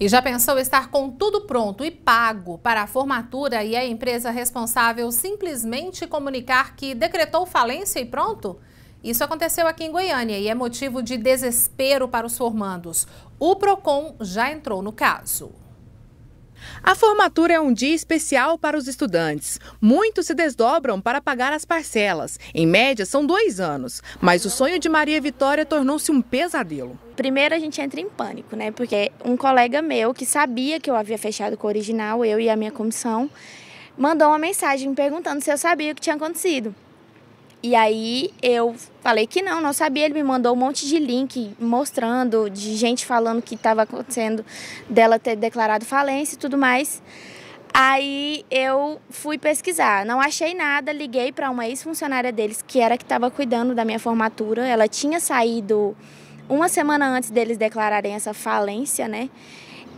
E já pensou estar com tudo pronto e pago para a formatura e a empresa responsável simplesmente comunicar que decretou falência e pronto? Isso aconteceu aqui em Goiânia e é motivo de desespero para os formandos. O PROCON já entrou no caso. A formatura é um dia especial para os estudantes. Muitos se desdobram para pagar as parcelas. Em média, são dois anos. Mas o sonho de Maria Vitória tornou-se um pesadelo. Primeiro a gente entra em pânico, né? Porque um colega meu que sabia que eu havia fechado com o original, eu e a minha comissão, mandou uma mensagem perguntando se eu sabia o que tinha acontecido. E aí eu falei que não, não sabia. Ele me mandou um monte de link mostrando, de gente falando que estava acontecendo, dela ter declarado falência e tudo mais. Aí eu fui pesquisar, não achei nada, liguei para uma ex-funcionária deles, que era que estava cuidando da minha formatura. Ela tinha saído uma semana antes deles declararem essa falência, né?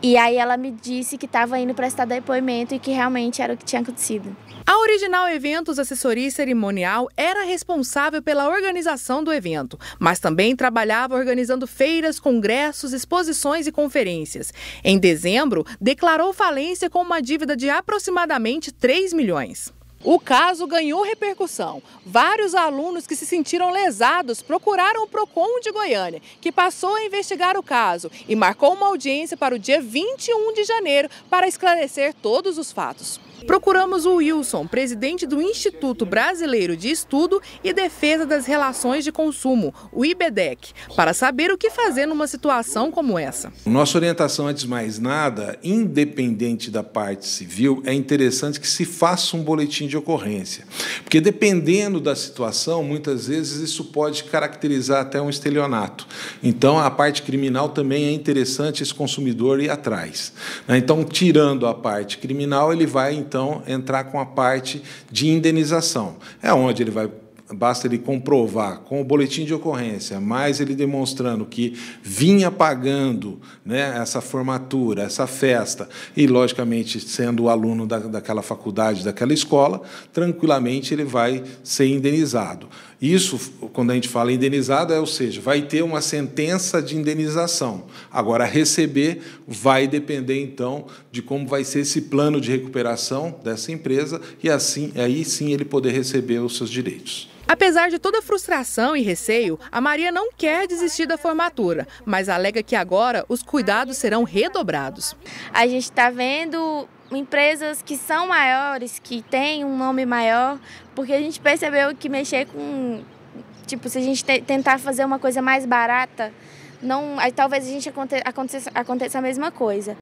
E aí ela me disse que estava indo prestar depoimento e que realmente era o que tinha acontecido. A Original Eventos Assessoria Cerimonial era responsável pela organização do evento, mas também trabalhava organizando feiras, congressos, exposições e conferências. Em dezembro, declarou falência com uma dívida de aproximadamente 3 milhões. O caso ganhou repercussão. Vários alunos que se sentiram lesados procuraram o PROCON de Goiânia, que passou a investigar o caso e marcou uma audiência para o dia 21 de janeiro para esclarecer todos os fatos. Procuramos o Wilson, presidente do Instituto Brasileiro de Estudo e Defesa das Relações de Consumo, o IBDEC, para saber o que fazer numa situação como essa. Nossa orientação, antes é de mais nada, independente da parte civil, é interessante que se faça um boletim de ocorrência. Porque dependendo da situação, muitas vezes isso pode caracterizar até um estelionato. Então, a parte criminal também é interessante esse consumidor ir atrás. Né? Então, tirando a parte criminal, ele vai então entrar com a parte de indenização. É onde ele vai basta ele comprovar com o boletim de ocorrência, mais ele demonstrando que vinha pagando né, essa formatura, essa festa, e, logicamente, sendo aluno da, daquela faculdade, daquela escola, tranquilamente ele vai ser indenizado. Isso, quando a gente fala indenizado, é, ou seja, vai ter uma sentença de indenização. Agora, receber vai depender, então, de como vai ser esse plano de recuperação dessa empresa e assim aí sim ele poder receber os seus direitos. Apesar de toda frustração e receio, a Maria não quer desistir da formatura, mas alega que agora os cuidados serão redobrados. A gente está vendo empresas que são maiores, que têm um nome maior, porque a gente percebeu que mexer com. Tipo, se a gente tentar fazer uma coisa mais barata, não, aí talvez a gente aconteça, aconteça a mesma coisa.